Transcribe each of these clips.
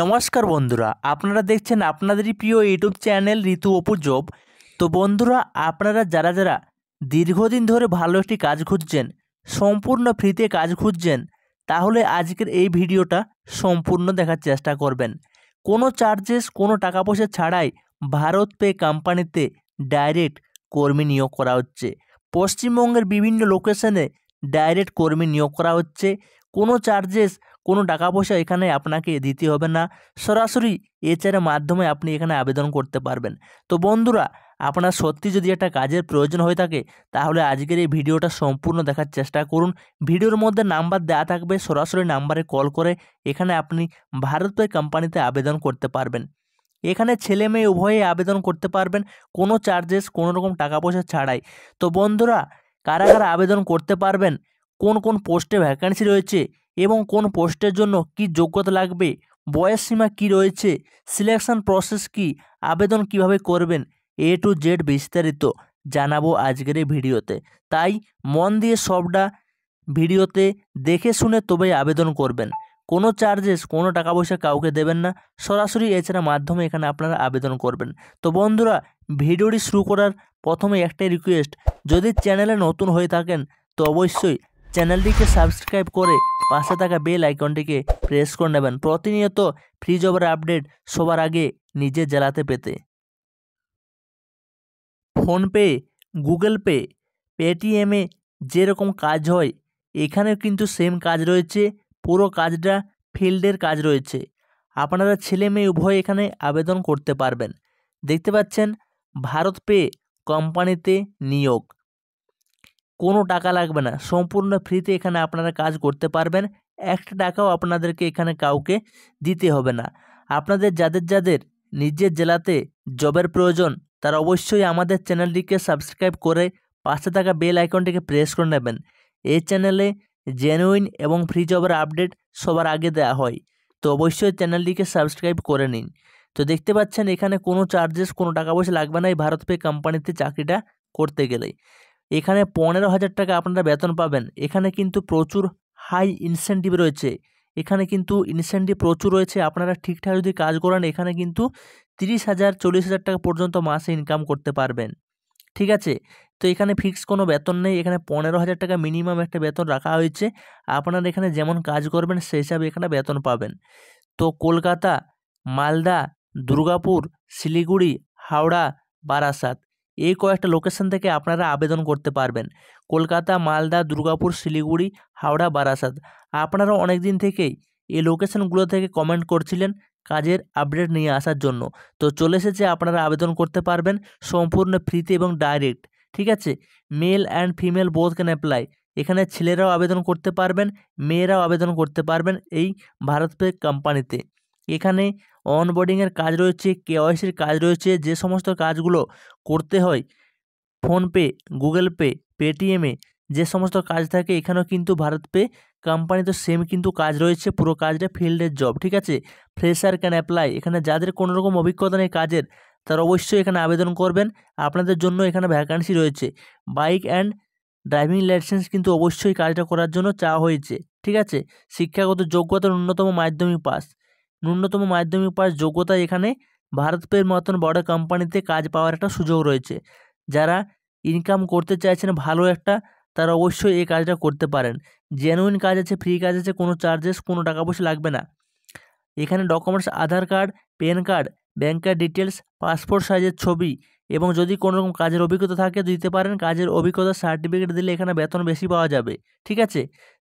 নমস্কার বন্ধুরা আপনারা দেখছেন আপনাদেরই প্রিয় ইউটিউব চ্যানেল ঋতু অপু তো বন্ধুরা আপনারা যারা যারা দীর্ঘদিন ধরে ভালো একটি কাজ খুঁজছেন সম্পূর্ণ ফ্রিতে কাজ খুঁজছেন তাহলে আজকের এই ভিডিওটা সম্পূর্ণ দেখার চেষ্টা করবেন কোনো চার্জেস কোনো টাকা পয়সা ছাড়াই ভারত পে কোম্পানিতে ডাইরেক্ট কর্মী নিয়োগ করা হচ্ছে পশ্চিমবঙ্গের বিভিন্ন লোকেশনে ডাইরেক্ট কর্মী নিয়োগ করা হচ্ছে কোনো চার্জেস কোনো টাকা পয়সা এখানে আপনাকে দিতে হবে না সরাসরি এচআরের মাধ্যমে আপনি এখানে আবেদন করতে পারবেন তো বন্ধুরা আপনার সত্যি যদি একটা কাজের প্রয়োজন হয়ে থাকে তাহলে আজকের এই ভিডিওটা সম্পূর্ণ দেখার চেষ্টা করুন ভিডিওর মধ্যে নাম্বার দেওয়া থাকবে সরাসরি নাম্বারে কল করে এখানে আপনি ভারতপে কোম্পানিতে আবেদন করতে পারবেন এখানে ছেলে মেয়ে উভয়ে আবেদন করতে পারবেন কোনো চার্জেস কোনো রকম টাকা পয়সা ছাড়াই তো বন্ধুরা কারা কারা আবেদন করতে পারবেন কোন কোন পোস্টে ভ্যাকান্সি রয়েছে এবং কোন পোস্টের জন্য কি যোগ্যতা লাগবে বয়স সীমা কি রয়েছে সিলেকশন প্রসেস কি আবেদন কিভাবে করবেন এ টু জেড বিস্তারিত জানাবো আজকের এই ভিডিওতে তাই মন দিয়ে সবটা ভিডিওতে দেখে শুনে তবেই আবেদন করবেন কোনো চার্জেস কোনো টাকা পয়সা কাউকে দেবেন না সরাসরি এছাড়া মাধ্যমে এখানে আপনারা আবেদন করবেন তো বন্ধুরা ভিডিওটি শুরু করার প্রথমে একটাই রিকোয়েস্ট যদি চ্যানেলে নতুন হয়ে থাকেন তো অবশ্যই চ্যানেলটিকে সাবস্ক্রাইব করে পাশে থাকা বেল আইকনটিকে প্রেস করে নেবেন প্রতিনিয়ত ফ্রি জবের আপডেট সবার আগে নিজে জেলাতে পেতে ফোনপে গুগল পে পেটিএমে যেরকম কাজ হয় এখানেও কিন্তু সেম কাজ রয়েছে পুরো কাজটা ফিল্ডের কাজ রয়েছে আপনারা ছেলে মেয়ে উভয় এখানে আবেদন করতে পারবেন দেখতে পাচ্ছেন ভারত পে কোম্পানিতে নিয়োগ কোনো টাকা লাগবে না সম্পূর্ণ ফ্রিতে এখানে আপনারা কাজ করতে পারবেন একটা টাকাও আপনাদেরকে এখানে কাউকে দিতে হবে না আপনাদের যাদের যাদের নিজের জেলাতে জবের প্রয়োজন তারা অবশ্যই আমাদের চ্যানেলটিকে সাবস্ক্রাইব করে পাশে থাকা বেল আইকনটিকে প্রেস করে নেবেন এই চ্যানেলে জেনুইন এবং ফ্রি জবের আপডেট সবার আগে দেওয়া হয় তো অবশ্যই চ্যানেলটিকে সাবস্ক্রাইব করে নিন তো দেখতে পাচ্ছেন এখানে কোনো চার্জেস কোনো টাকা পয়সা লাগবে না এই ভারত পে কোম্পানিতে চাকরিটা করতে গেলে এখানে পনেরো হাজার টাকা আপনারা বেতন পাবেন এখানে কিন্তু প্রচুর হাই ইনসেন্টিভ রয়েছে এখানে কিন্তু ইনসেন্টিভ প্রচুর রয়েছে আপনারা ঠিকঠাক যদি কাজ করেন এখানে কিন্তু তিরিশ হাজার চল্লিশ হাজার টাকা পর্যন্ত মাসে ইনকাম করতে পারবেন ঠিক আছে তো এখানে ফিক্স কোনো বেতন নেই এখানে পনেরো হাজার টাকা মিনিমাম একটা বেতন রাখা হয়েছে আপনারা এখানে যেমন কাজ করবেন সেই হিসাবে এখানে বেতন পাবেন তো কলকাতা মালদা দুর্গাপুর শিলিগুড়ি হাওড়া বারাসাত এই কয়েকটা লোকেশন থেকে আপনারা আবেদন করতে পারবেন কলকাতা মালদা দুর্গাপুর শিলিগুড়ি হাওড়া বারাসাত আপনারা অনেক দিন থেকেই এই লোকেশনগুলো থেকে কমেন্ট করছিলেন কাজের আপডেট নিয়ে আসার জন্য তো চলে এসেছে আপনারা আবেদন করতে পারবেন সম্পূর্ণ ফ্রিতে এবং ডাইরেক্ট ঠিক আছে male and female both can apply এখানে ছেলেরাও আবেদন করতে পারবেন মেয়েরাও আবেদন করতে পারবেন এই ভারত পে কোম্পানিতে এখানে অনবোর্ডিংয়ের কাজ রয়েছে কেওয়াইসির কাজ রয়েছে যে সমস্ত কাজগুলো করতে হয় ফোনপে গুগল পে পেটিএমে যে সমস্ত কাজ থাকে এখানেও কিন্তু ভারত পে কোম্পানি তো সেম কিন্তু কাজ রয়েছে পুরো কাজটা ফিল্ডের জব ঠিক আছে ফ্রেশার ক্যান অ্যাপ্লাই এখানে যাদের কোনো রকম অভিজ্ঞতা নেই কাজের তারা অবশ্যই এখানে আবেদন করবেন আপনাদের জন্য এখানে ভ্যাকান্সি রয়েছে বাইক অ্যান্ড ড্রাইভিং লাইসেন্স কিন্তু অবশ্যই কাজটা করার জন্য চাওয়া হয়েছে ঠিক আছে শিক্ষাগত যোগ্যতা ন্যূনতম মাধ্যমিক পাস ন্যূনতম মাধ্যমিক পাস যোগ্যতা এখানে ভারত পের মতন বড় কোম্পানিতে কাজ পাওয়ার একটা সুযোগ রয়েছে যারা ইনকাম করতে চাইছেন ভালো একটা তারা অবশ্যই এই কাজটা করতে পারেন জেনুইন কাজ আছে ফ্রি কাজ আছে কোনো চার্জেস কোনো টাকা পয়সা লাগবে না এখানে documents Aadhaar card pan card ব্যাংকার ডিটেলস পাসপোর্ট সাইজের ছবি এবং যদি কোনো রকম কাজের অভিজ্ঞতা থাকে দিতে পারেন কাজের অভিজ্ঞতা সার্টিফিকেট দিলে এখানে বেতন বেশি পাওয়া যাবে ঠিক আছে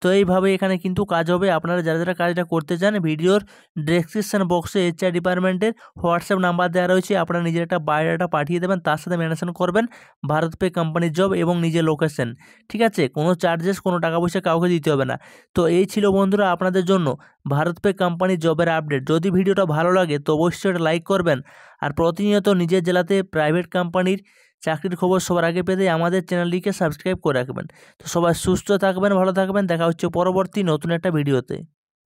তো এইভাবে এখানে কিন্তু কাজ হবে আপনারা যারা যারা কাজটা করতে চান ভিডিওর ডেসক্রিপশান বক্সে এইচআর ডিপার্টমেন্টের হোয়াটসঅ্যাপ নাম্বার দেওয়া রয়েছে আপনারা নিজের একটা বায়োডাটা পাঠিয়ে দেবেন তার সাথে মেনশন করবেন ভারত পে কোম্পানির জব এবং নিজের লোকেশন ঠিক আছে কোনো চার্জেস কোনো টাকা পয়সা কাউকে দিতে হবে না তো এই ছিল বন্ধুরা আপনাদের জন্য ভারত পে কোম্পানির জবের আপডেট যদি ভিডিওটা ভালো লাগে তো অবশ্যই লাইক করবেন আর প্রতিনিয়ত নিজের জেলাতে প্রাইভেট কোম্পানির চাকরির খবর সবার আগে পেতে আমাদের চ্যানেলটিকে সাবস্ক্রাইব করে রাখবেন তো সবাই সুস্থ থাকবেন ভালো থাকবেন দেখা হচ্ছে পরবর্তী নতুন একটা ভিডিওতে